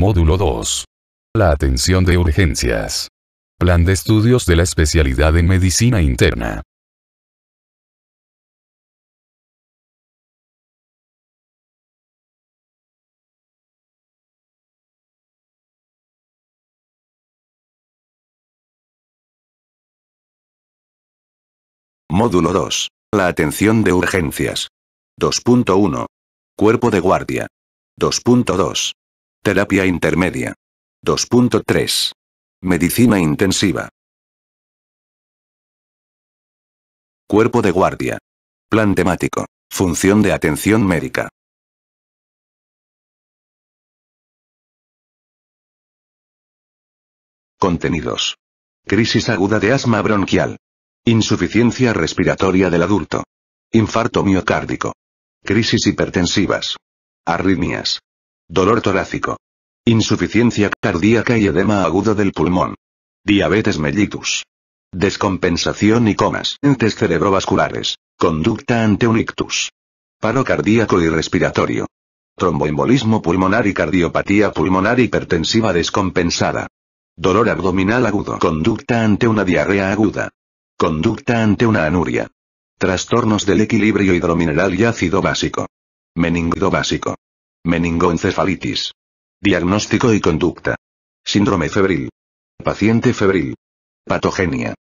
Módulo 2. La atención de urgencias. Plan de estudios de la especialidad en medicina interna. Módulo 2. La atención de urgencias. 2.1. Cuerpo de guardia. 2.2. Terapia intermedia. 2.3. Medicina intensiva. Cuerpo de guardia. Plan temático. Función de atención médica. Contenidos. Crisis aguda de asma bronquial. Insuficiencia respiratoria del adulto. Infarto miocárdico. Crisis hipertensivas. Arritmias dolor torácico, insuficiencia cardíaca y edema agudo del pulmón, diabetes mellitus, descompensación y comas, entes cerebrovasculares, conducta ante un ictus, paro cardíaco y respiratorio, tromboembolismo pulmonar y cardiopatía pulmonar hipertensiva descompensada, dolor abdominal agudo, conducta ante una diarrea aguda, conducta ante una anuria, trastornos del equilibrio hidromineral y ácido básico, meningdo básico. Meningoencefalitis. Diagnóstico y conducta. Síndrome febril. Paciente febril. Patogenia.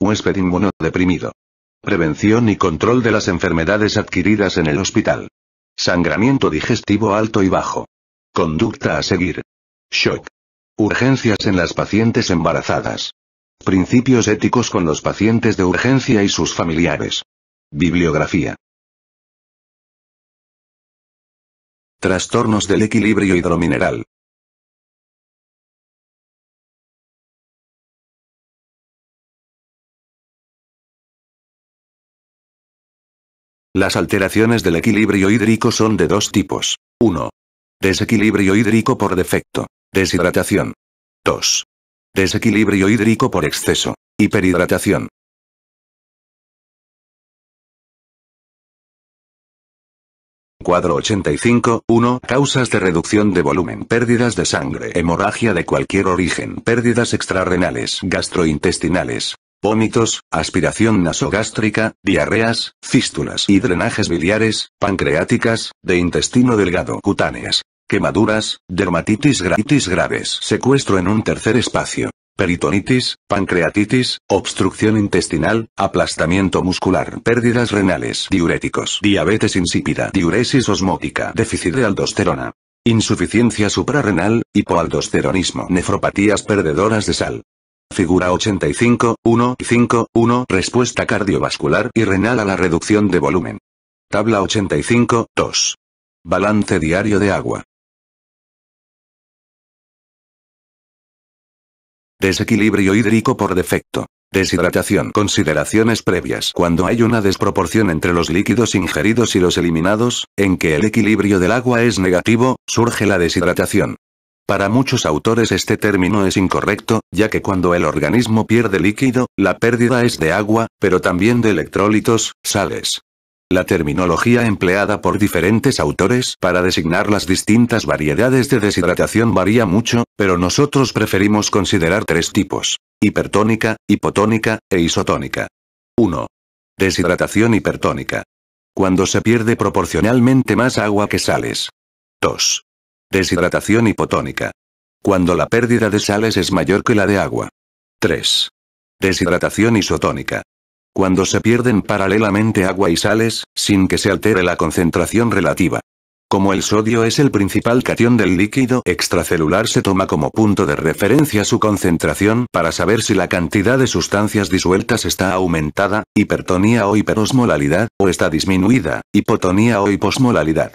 Huésped inmunodeprimido. Prevención y control de las enfermedades adquiridas en el hospital. Sangramiento digestivo alto y bajo. Conducta a seguir. Shock. Urgencias en las pacientes embarazadas. Principios éticos con los pacientes de urgencia y sus familiares. Bibliografía. Trastornos del equilibrio hidromineral. Las alteraciones del equilibrio hídrico son de dos tipos. 1. Desequilibrio hídrico por defecto. Deshidratación. 2. Desequilibrio hídrico por exceso. Hiperhidratación. Cuadro 85, 1. Causas de reducción de volumen. Pérdidas de sangre. Hemorragia de cualquier origen. Pérdidas extrarrenales. Gastrointestinales. Vómitos, aspiración nasogástrica, diarreas, fístulas y drenajes biliares, pancreáticas, de intestino delgado, cutáneas, quemaduras, dermatitis gratis graves, secuestro en un tercer espacio, peritonitis, pancreatitis, obstrucción intestinal, aplastamiento muscular, pérdidas renales, diuréticos, diabetes insípida, diuresis osmótica, déficit de aldosterona, insuficiencia suprarrenal, hipoaldosteronismo, nefropatías perdedoras de sal. Figura 85, 1 Respuesta cardiovascular y renal a la reducción de volumen. Tabla 85, 2. Balance diario de agua. Desequilibrio hídrico por defecto. Deshidratación. Consideraciones previas. Cuando hay una desproporción entre los líquidos ingeridos y los eliminados, en que el equilibrio del agua es negativo, surge la deshidratación. Para muchos autores este término es incorrecto, ya que cuando el organismo pierde líquido, la pérdida es de agua, pero también de electrolitos, sales, la terminología empleada por diferentes autores para designar las distintas variedades de deshidratación varía mucho, pero nosotros preferimos considerar tres tipos. Hipertónica, hipotónica, e isotónica. 1. Deshidratación hipertónica. Cuando se pierde proporcionalmente más agua que sales. 2. Deshidratación hipotónica. Cuando la pérdida de sales es mayor que la de agua. 3. Deshidratación isotónica cuando se pierden paralelamente agua y sales, sin que se altere la concentración relativa. Como el sodio es el principal cation del líquido extracelular se toma como punto de referencia su concentración para saber si la cantidad de sustancias disueltas está aumentada, hipertonía o hiperosmolalidad, o está disminuida, hipotonía o hiposmolalidad.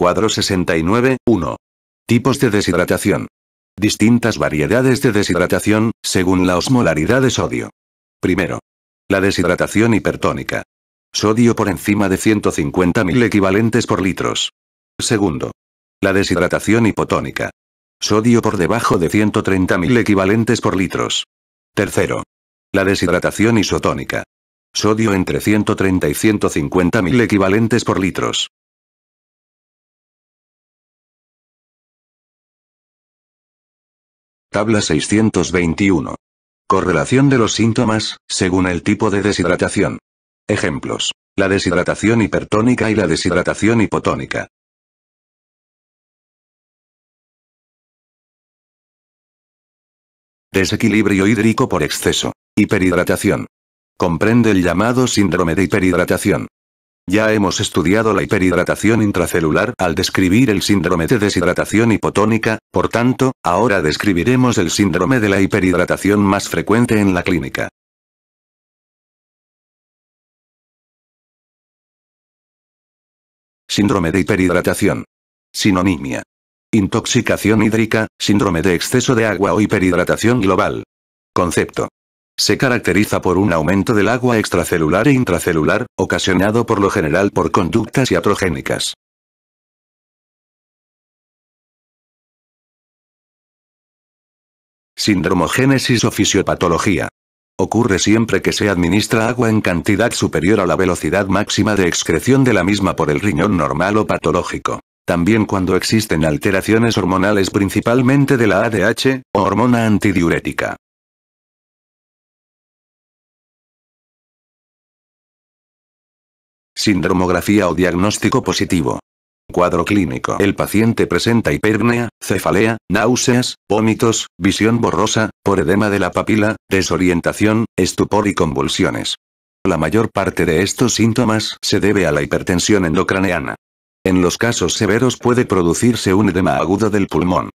Cuadro 69, 1. Tipos de deshidratación. Distintas variedades de deshidratación, según la osmolaridad de sodio. Primero. La deshidratación hipertónica. Sodio por encima de 150.000 equivalentes por litros. Segundo. La deshidratación hipotónica. Sodio por debajo de 130.000 equivalentes por litros. Tercero. La deshidratación isotónica. Sodio entre 130 y 150.000 equivalentes por litros. Tabla 621. Correlación de los síntomas, según el tipo de deshidratación. Ejemplos. La deshidratación hipertónica y la deshidratación hipotónica. Desequilibrio hídrico por exceso. Hiperhidratación. Comprende el llamado síndrome de hiperhidratación. Ya hemos estudiado la hiperhidratación intracelular al describir el síndrome de deshidratación hipotónica, por tanto, ahora describiremos el síndrome de la hiperhidratación más frecuente en la clínica. Síndrome de hiperhidratación. Sinonimia. Intoxicación hídrica, síndrome de exceso de agua o hiperhidratación global. Concepto. Se caracteriza por un aumento del agua extracelular e intracelular, ocasionado por lo general por conductas iatrogénicas. Síndromogénesis o fisiopatología. Ocurre siempre que se administra agua en cantidad superior a la velocidad máxima de excreción de la misma por el riñón normal o patológico. También cuando existen alteraciones hormonales principalmente de la ADH, o hormona antidiurética. Sindromografía o diagnóstico positivo. Cuadro clínico. El paciente presenta hipernea, cefalea, náuseas, vómitos, visión borrosa, por edema de la papila, desorientación, estupor y convulsiones. La mayor parte de estos síntomas se debe a la hipertensión endocraneana. En los casos severos puede producirse un edema agudo del pulmón.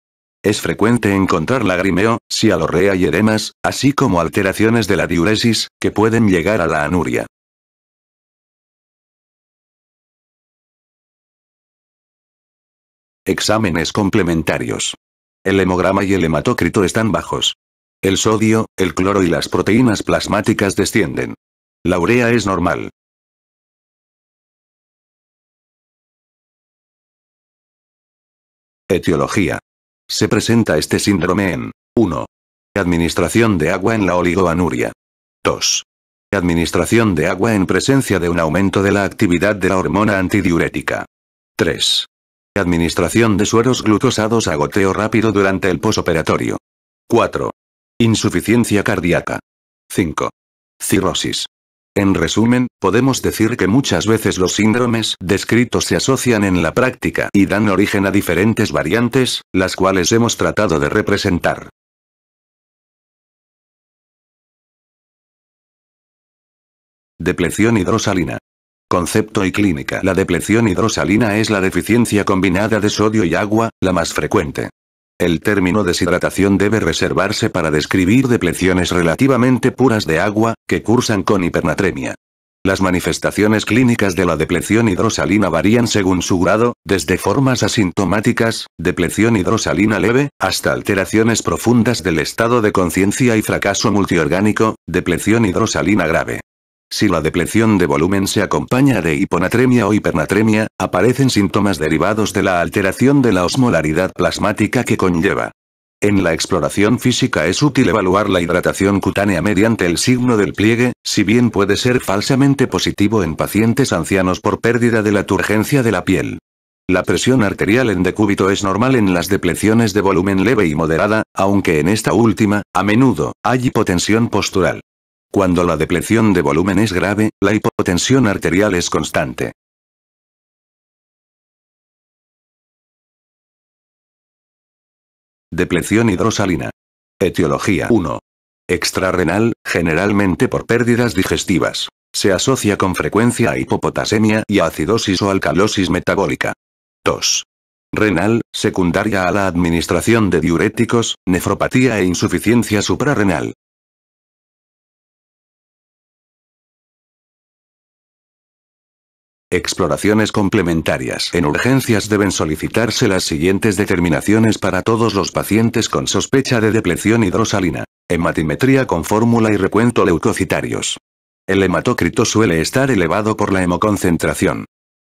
Es frecuente encontrar lagrimeo, sialorrea y edemas, así como alteraciones de la diuresis, que pueden llegar a la anuria. Exámenes complementarios. El hemograma y el hematocrito están bajos. El sodio, el cloro y las proteínas plasmáticas descienden. La urea es normal. Etiología. Se presenta este síndrome en 1. Administración de agua en la oligoanuria. 2. Administración de agua en presencia de un aumento de la actividad de la hormona antidiurética. 3. Administración de sueros glucosados a goteo rápido durante el posoperatorio. 4. Insuficiencia cardíaca. 5. Cirrosis. En resumen, podemos decir que muchas veces los síndromes descritos se asocian en la práctica y dan origen a diferentes variantes, las cuales hemos tratado de representar. Depleción hidrosalina. Concepto y clínica. La depleción hidrosalina es la deficiencia combinada de sodio y agua, la más frecuente. El término deshidratación debe reservarse para describir depleciones relativamente puras de agua, que cursan con hipernatremia. Las manifestaciones clínicas de la depleción hidrosalina varían según su grado, desde formas asintomáticas, depleción hidrosalina leve, hasta alteraciones profundas del estado de conciencia y fracaso multiorgánico, depleción hidrosalina grave. Si la depleción de volumen se acompaña de hiponatremia o hipernatremia, aparecen síntomas derivados de la alteración de la osmolaridad plasmática que conlleva. En la exploración física es útil evaluar la hidratación cutánea mediante el signo del pliegue, si bien puede ser falsamente positivo en pacientes ancianos por pérdida de la turgencia de la piel. La presión arterial en decúbito es normal en las depleciones de volumen leve y moderada, aunque en esta última, a menudo, hay hipotensión postural. Cuando la depleción de volumen es grave, la hipotensión arterial es constante. Depleción hidrosalina. Etiología 1. Extrarrenal, generalmente por pérdidas digestivas. Se asocia con frecuencia a hipopotasemia y acidosis o alcalosis metabólica. 2. Renal, secundaria a la administración de diuréticos, nefropatía e insuficiencia suprarrenal. Exploraciones complementarias. En urgencias deben solicitarse las siguientes determinaciones para todos los pacientes con sospecha de depleción hidrosalina. Hematimetría con fórmula y recuento leucocitarios. El hematocrito suele estar elevado por la hemoconcentración.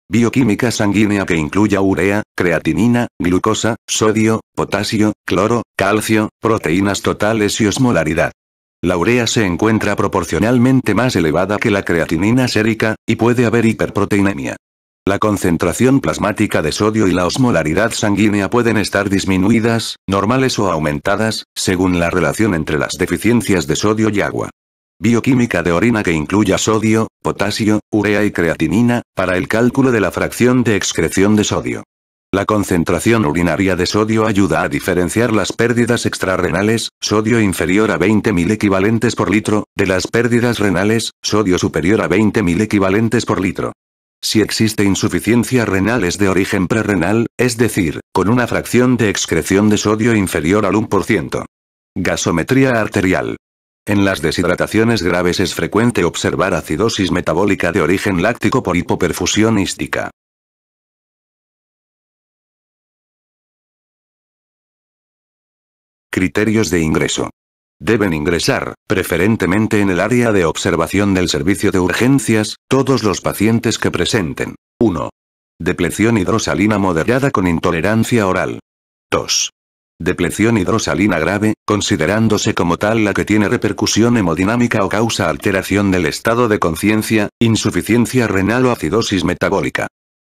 Bioquímica sanguínea que incluya urea, creatinina, glucosa, sodio, potasio, cloro, calcio, proteínas totales y osmolaridad. La urea se encuentra proporcionalmente más elevada que la creatinina sérica, y puede haber hiperproteinemia. La concentración plasmática de sodio y la osmolaridad sanguínea pueden estar disminuidas, normales o aumentadas, según la relación entre las deficiencias de sodio y agua. Bioquímica de orina que incluya sodio, potasio, urea y creatinina, para el cálculo de la fracción de excreción de sodio. La concentración urinaria de sodio ayuda a diferenciar las pérdidas extrarrenales, sodio inferior a 20.000 equivalentes por litro, de las pérdidas renales, sodio superior a 20.000 equivalentes por litro. Si existe insuficiencia renal es de origen prerrenal, es decir, con una fracción de excreción de sodio inferior al 1%. Gasometría arterial. En las deshidrataciones graves es frecuente observar acidosis metabólica de origen láctico por hipoperfusión ística. Criterios de ingreso. Deben ingresar, preferentemente en el área de observación del servicio de urgencias, todos los pacientes que presenten 1. Depleción hidrosalina moderada con intolerancia oral. 2. Depleción hidrosalina grave, considerándose como tal la que tiene repercusión hemodinámica o causa alteración del estado de conciencia, insuficiencia renal o acidosis metabólica.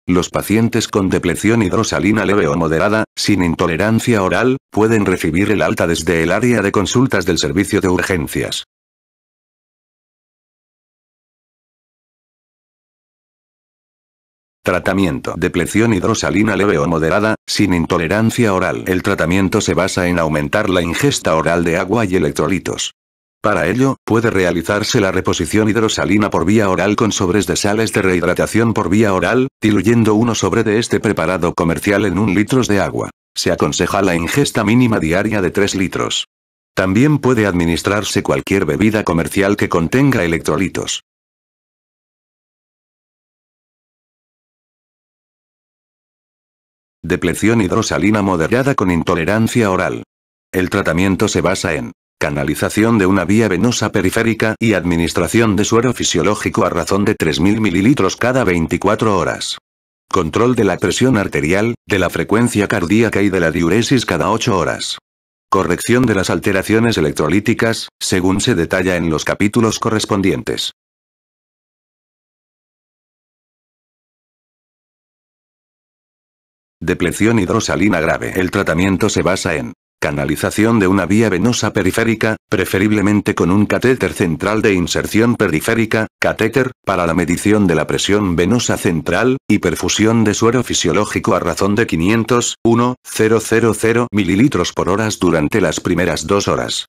Los pacientes con depleción hidrosalina leve o moderada, sin intolerancia oral, pueden recibir el alta desde el área de consultas del servicio de urgencias. Tratamiento. Depleción hidrosalina leve o moderada, sin intolerancia oral. El tratamiento se basa en aumentar la ingesta oral de agua y electrolitos. Para ello, puede realizarse la reposición hidrosalina por vía oral con sobres de sales de rehidratación por vía oral, diluyendo uno sobre de este preparado comercial en un litro de agua. Se aconseja la ingesta mínima diaria de 3 litros. También puede administrarse cualquier bebida comercial que contenga electrolitos. Depleción hidrosalina moderada con intolerancia oral. El tratamiento se basa en canalización de una vía venosa periférica y administración de suero fisiológico a razón de 3.000 mililitros cada 24 horas. Control de la presión arterial, de la frecuencia cardíaca y de la diuresis cada 8 horas. Corrección de las alteraciones electrolíticas, según se detalla en los capítulos correspondientes. Depresión hidrosalina grave. El tratamiento se basa en Canalización de una vía venosa periférica, preferiblemente con un catéter central de inserción periférica, catéter, para la medición de la presión venosa central, y perfusión de suero fisiológico a razón de 500, 1, 000 ml por horas durante las primeras dos horas.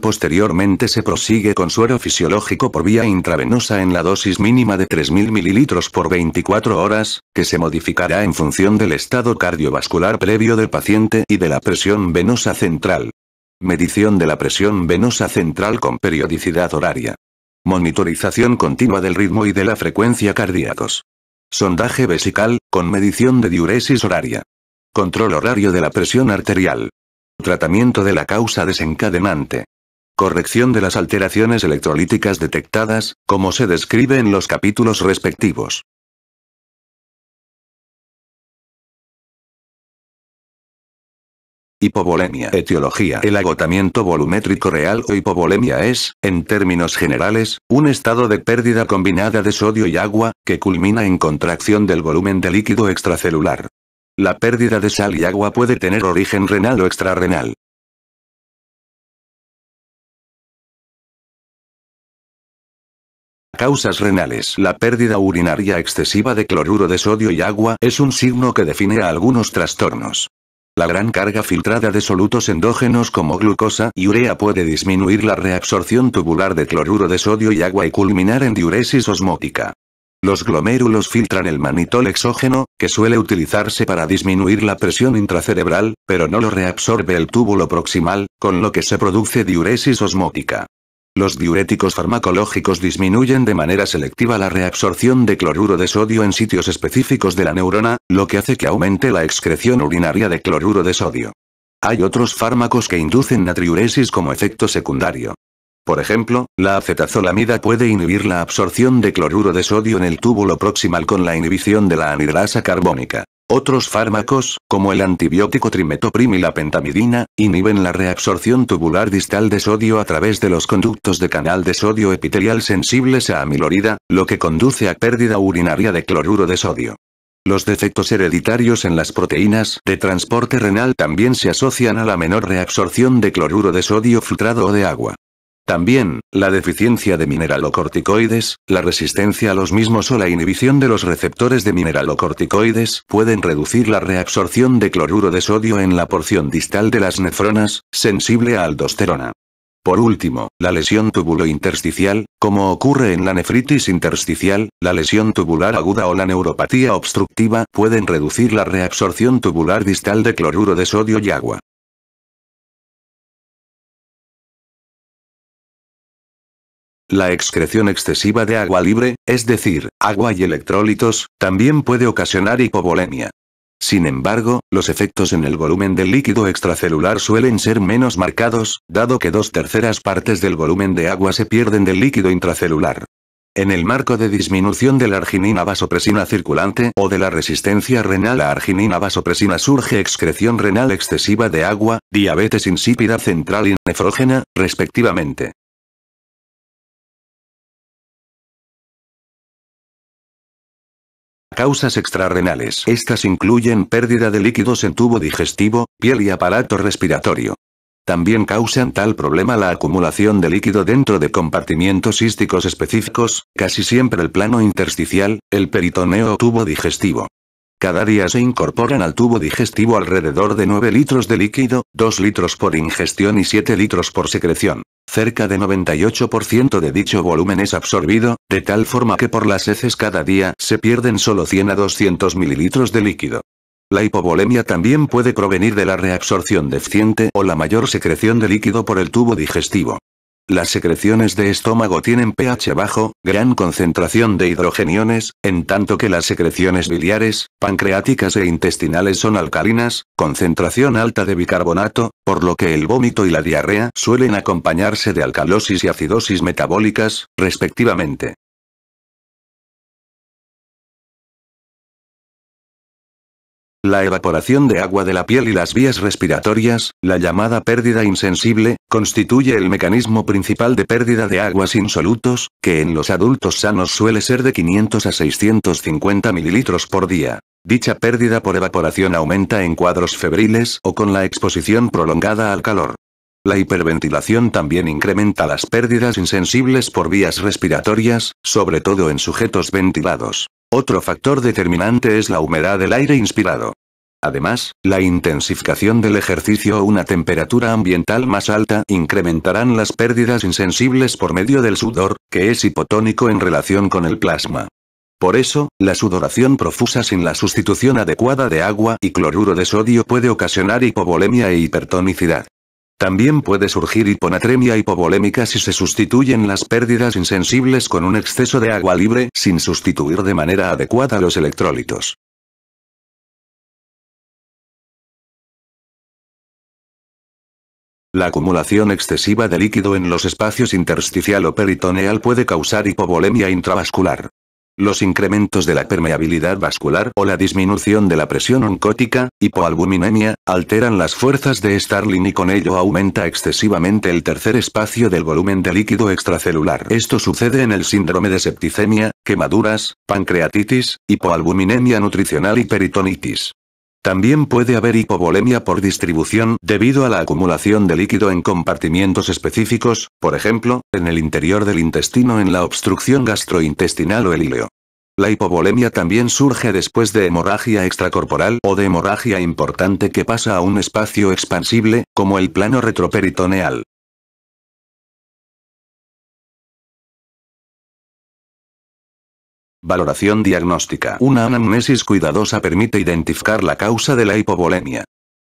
Posteriormente se prosigue con suero fisiológico por vía intravenosa en la dosis mínima de 3.000 ml por 24 horas, que se modificará en función del estado cardiovascular previo del paciente y de la presión venosa central. Medición de la presión venosa central con periodicidad horaria. Monitorización continua del ritmo y de la frecuencia cardíacos. Sondaje vesical, con medición de diuresis horaria. Control horario de la presión arterial. Tratamiento de la causa desencadenante corrección de las alteraciones electrolíticas detectadas, como se describe en los capítulos respectivos. Hipovolemia. Etiología. El agotamiento volumétrico real o hipovolemia es, en términos generales, un estado de pérdida combinada de sodio y agua, que culmina en contracción del volumen de líquido extracelular. La pérdida de sal y agua puede tener origen renal o extrarrenal. Causas renales. La pérdida urinaria excesiva de cloruro de sodio y agua es un signo que define a algunos trastornos. La gran carga filtrada de solutos endógenos como glucosa y urea puede disminuir la reabsorción tubular de cloruro de sodio y agua y culminar en diuresis osmótica. Los glomérulos filtran el manitol exógeno, que suele utilizarse para disminuir la presión intracerebral, pero no lo reabsorbe el túbulo proximal, con lo que se produce diuresis osmótica. Los diuréticos farmacológicos disminuyen de manera selectiva la reabsorción de cloruro de sodio en sitios específicos de la neurona, lo que hace que aumente la excreción urinaria de cloruro de sodio. Hay otros fármacos que inducen natriuresis como efecto secundario. Por ejemplo, la acetazolamida puede inhibir la absorción de cloruro de sodio en el túbulo proximal con la inhibición de la anidrasa carbónica. Otros fármacos, como el antibiótico trimetoprim y la pentamidina, inhiben la reabsorción tubular distal de sodio a través de los conductos de canal de sodio epitelial sensibles a amilorida, lo que conduce a pérdida urinaria de cloruro de sodio. Los defectos hereditarios en las proteínas de transporte renal también se asocian a la menor reabsorción de cloruro de sodio filtrado o de agua. También, la deficiencia de mineralocorticoides, la resistencia a los mismos o la inhibición de los receptores de mineralocorticoides pueden reducir la reabsorción de cloruro de sodio en la porción distal de las nefronas, sensible a aldosterona. Por último, la lesión túbulo-intersticial, como ocurre en la nefritis intersticial, la lesión tubular aguda o la neuropatía obstructiva pueden reducir la reabsorción tubular distal de cloruro de sodio y agua. La excreción excesiva de agua libre, es decir, agua y electrolitos, también puede ocasionar hipovolemia. Sin embargo, los efectos en el volumen del líquido extracelular suelen ser menos marcados, dado que dos terceras partes del volumen de agua se pierden del líquido intracelular. En el marco de disminución de la arginina vasopresina circulante o de la resistencia renal a arginina vasopresina surge excreción renal excesiva de agua, diabetes insípida central y nefrógena, respectivamente. causas extrarrenales. Estas incluyen pérdida de líquidos en tubo digestivo, piel y aparato respiratorio. También causan tal problema la acumulación de líquido dentro de compartimientos sísticos específicos, casi siempre el plano intersticial, el peritoneo o tubo digestivo. Cada día se incorporan al tubo digestivo alrededor de 9 litros de líquido, 2 litros por ingestión y 7 litros por secreción. Cerca de 98% de dicho volumen es absorbido, de tal forma que por las heces cada día se pierden solo 100 a 200 mililitros de líquido. La hipovolemia también puede provenir de la reabsorción deficiente o la mayor secreción de líquido por el tubo digestivo. Las secreciones de estómago tienen pH bajo, gran concentración de hidrogeniones, en tanto que las secreciones biliares, pancreáticas e intestinales son alcalinas, concentración alta de bicarbonato, por lo que el vómito y la diarrea suelen acompañarse de alcalosis y acidosis metabólicas, respectivamente. La evaporación de agua de la piel y las vías respiratorias, la llamada pérdida insensible, constituye el mecanismo principal de pérdida de aguas insolutos, que en los adultos sanos suele ser de 500 a 650 mililitros por día. Dicha pérdida por evaporación aumenta en cuadros febriles o con la exposición prolongada al calor. La hiperventilación también incrementa las pérdidas insensibles por vías respiratorias, sobre todo en sujetos ventilados. Otro factor determinante es la humedad del aire inspirado. Además, la intensificación del ejercicio o una temperatura ambiental más alta incrementarán las pérdidas insensibles por medio del sudor, que es hipotónico en relación con el plasma. Por eso, la sudoración profusa sin la sustitución adecuada de agua y cloruro de sodio puede ocasionar hipovolemia e hipertonicidad. También puede surgir hiponatremia hipovolémica si se sustituyen las pérdidas insensibles con un exceso de agua libre sin sustituir de manera adecuada los electrólitos. La acumulación excesiva de líquido en los espacios intersticial o peritoneal puede causar hipovolemia intravascular los incrementos de la permeabilidad vascular o la disminución de la presión oncótica, hipoalbuminemia, alteran las fuerzas de Starling y con ello aumenta excesivamente el tercer espacio del volumen de líquido extracelular. Esto sucede en el síndrome de septicemia, quemaduras, pancreatitis, hipoalbuminemia nutricional y peritonitis. También puede haber hipovolemia por distribución debido a la acumulación de líquido en compartimientos específicos, por ejemplo, en el interior del intestino en la obstrucción gastrointestinal o el híleo. La hipovolemia también surge después de hemorragia extracorporal o de hemorragia importante que pasa a un espacio expansible, como el plano retroperitoneal. Valoración diagnóstica. Una anamnesis cuidadosa permite identificar la causa de la hipovolemia.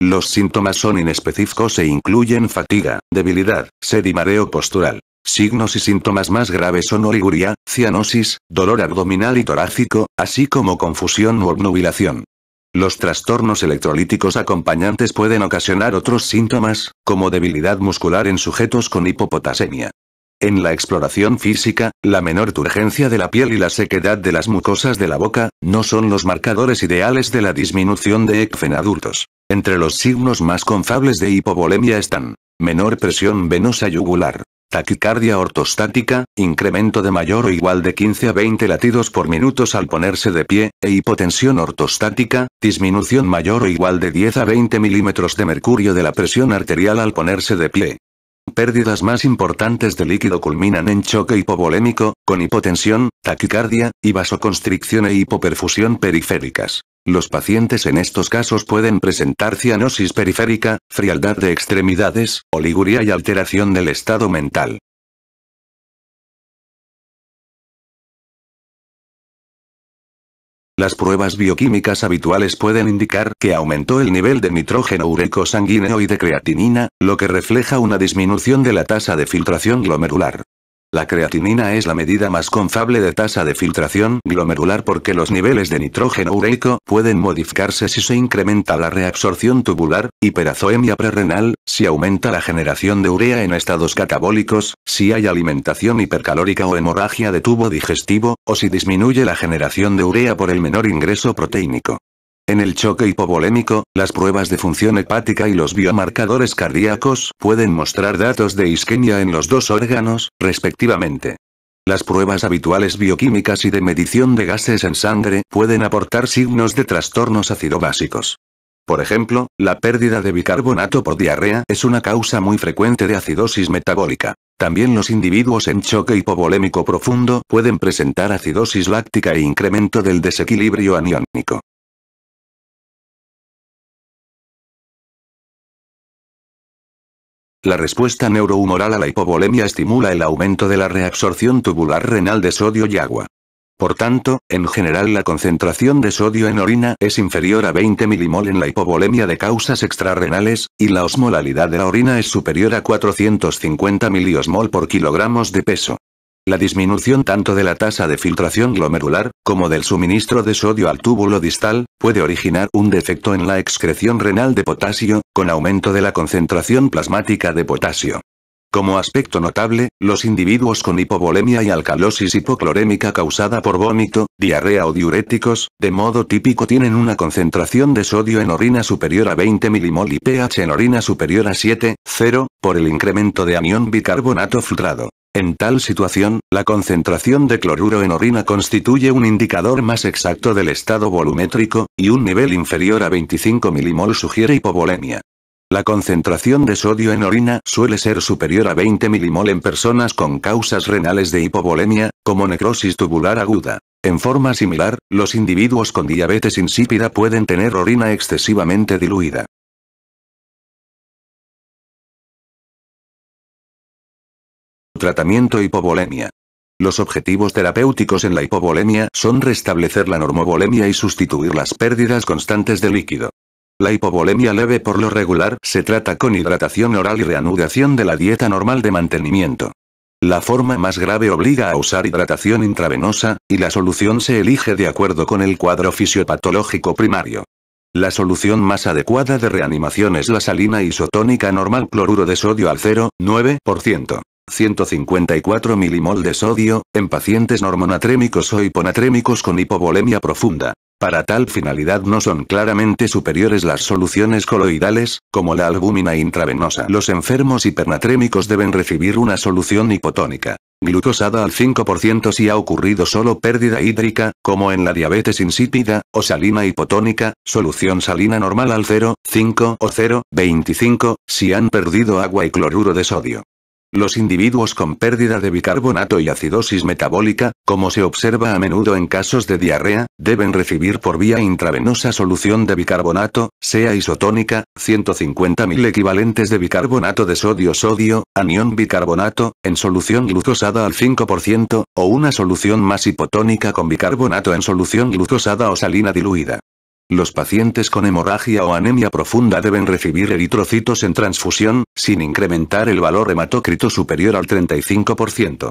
Los síntomas son inespecíficos e incluyen fatiga, debilidad, sed y mareo postural. Signos y síntomas más graves son oliguria, cianosis, dolor abdominal y torácico, así como confusión u obnubilación. Los trastornos electrolíticos acompañantes pueden ocasionar otros síntomas, como debilidad muscular en sujetos con hipopotasemia. En la exploración física, la menor turgencia de la piel y la sequedad de las mucosas de la boca, no son los marcadores ideales de la disminución de ECF adultos. Entre los signos más confiables de hipovolemia están menor presión venosa yugular, taquicardia ortostática, incremento de mayor o igual de 15 a 20 latidos por minutos al ponerse de pie, e hipotensión ortostática, disminución mayor o igual de 10 a 20 milímetros de mercurio de la presión arterial al ponerse de pie pérdidas más importantes de líquido culminan en choque hipovolémico, con hipotensión, taquicardia, y vasoconstricción e hipoperfusión periféricas. Los pacientes en estos casos pueden presentar cianosis periférica, frialdad de extremidades, oliguria y alteración del estado mental. Las pruebas bioquímicas habituales pueden indicar que aumentó el nivel de nitrógeno ureico sanguíneo y de creatinina, lo que refleja una disminución de la tasa de filtración glomerular. La creatinina es la medida más confiable de tasa de filtración glomerular porque los niveles de nitrógeno ureico pueden modificarse si se incrementa la reabsorción tubular, hiperazoemia prerrenal, si aumenta la generación de urea en estados catabólicos, si hay alimentación hipercalórica o hemorragia de tubo digestivo, o si disminuye la generación de urea por el menor ingreso proteínico. En el choque hipovolémico, las pruebas de función hepática y los biomarcadores cardíacos pueden mostrar datos de isquemia en los dos órganos, respectivamente. Las pruebas habituales bioquímicas y de medición de gases en sangre pueden aportar signos de trastornos ácido-básicos. Por ejemplo, la pérdida de bicarbonato por diarrea es una causa muy frecuente de acidosis metabólica. También los individuos en choque hipovolémico profundo pueden presentar acidosis láctica e incremento del desequilibrio aniónico. La respuesta neurohumoral a la hipovolemia estimula el aumento de la reabsorción tubular renal de sodio y agua. Por tanto, en general la concentración de sodio en orina es inferior a 20 milimol en la hipovolemia de causas extrarrenales, y la osmolalidad de la orina es superior a 450 miliosmol por kilogramos de peso. La disminución tanto de la tasa de filtración glomerular, como del suministro de sodio al túbulo distal, puede originar un defecto en la excreción renal de potasio, con aumento de la concentración plasmática de potasio. Como aspecto notable, los individuos con hipovolemia y alcalosis hipoclorémica causada por vómito, diarrea o diuréticos, de modo típico tienen una concentración de sodio en orina superior a 20 milimol y pH en orina superior a 7,0, por el incremento de anión bicarbonato filtrado. En tal situación, la concentración de cloruro en orina constituye un indicador más exacto del estado volumétrico, y un nivel inferior a 25 milimol sugiere hipovolemia. La concentración de sodio en orina suele ser superior a 20 milimol en personas con causas renales de hipovolemia, como necrosis tubular aguda. En forma similar, los individuos con diabetes insípida pueden tener orina excesivamente diluida. Tratamiento hipovolemia. Los objetivos terapéuticos en la hipovolemia son restablecer la normovolemia y sustituir las pérdidas constantes de líquido. La hipovolemia leve por lo regular se trata con hidratación oral y reanudación de la dieta normal de mantenimiento. La forma más grave obliga a usar hidratación intravenosa, y la solución se elige de acuerdo con el cuadro fisiopatológico primario. La solución más adecuada de reanimación es la salina isotónica normal cloruro de sodio al 0,9%. 154 milimol de sodio, en pacientes normonatrémicos o hiponatrémicos con hipovolemia profunda. Para tal finalidad no son claramente superiores las soluciones coloidales, como la albúmina intravenosa. Los enfermos hipernatrémicos deben recibir una solución hipotónica. Glucosada al 5% si ha ocurrido solo pérdida hídrica, como en la diabetes insípida, o salina hipotónica, solución salina normal al 0,5 o 0,25, si han perdido agua y cloruro de sodio. Los individuos con pérdida de bicarbonato y acidosis metabólica, como se observa a menudo en casos de diarrea, deben recibir por vía intravenosa solución de bicarbonato, sea isotónica, 150.000 equivalentes de bicarbonato de sodio-sodio, anión bicarbonato, en solución glucosada al 5%, o una solución más hipotónica con bicarbonato en solución glucosada o salina diluida. Los pacientes con hemorragia o anemia profunda deben recibir eritrocitos en transfusión, sin incrementar el valor hematocrito superior al 35%.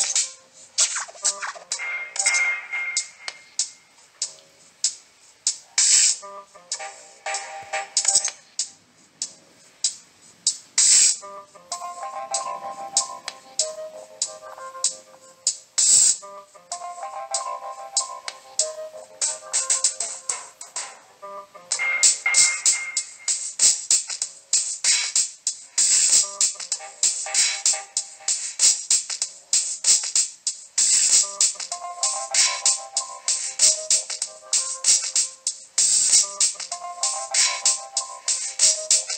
Thank you.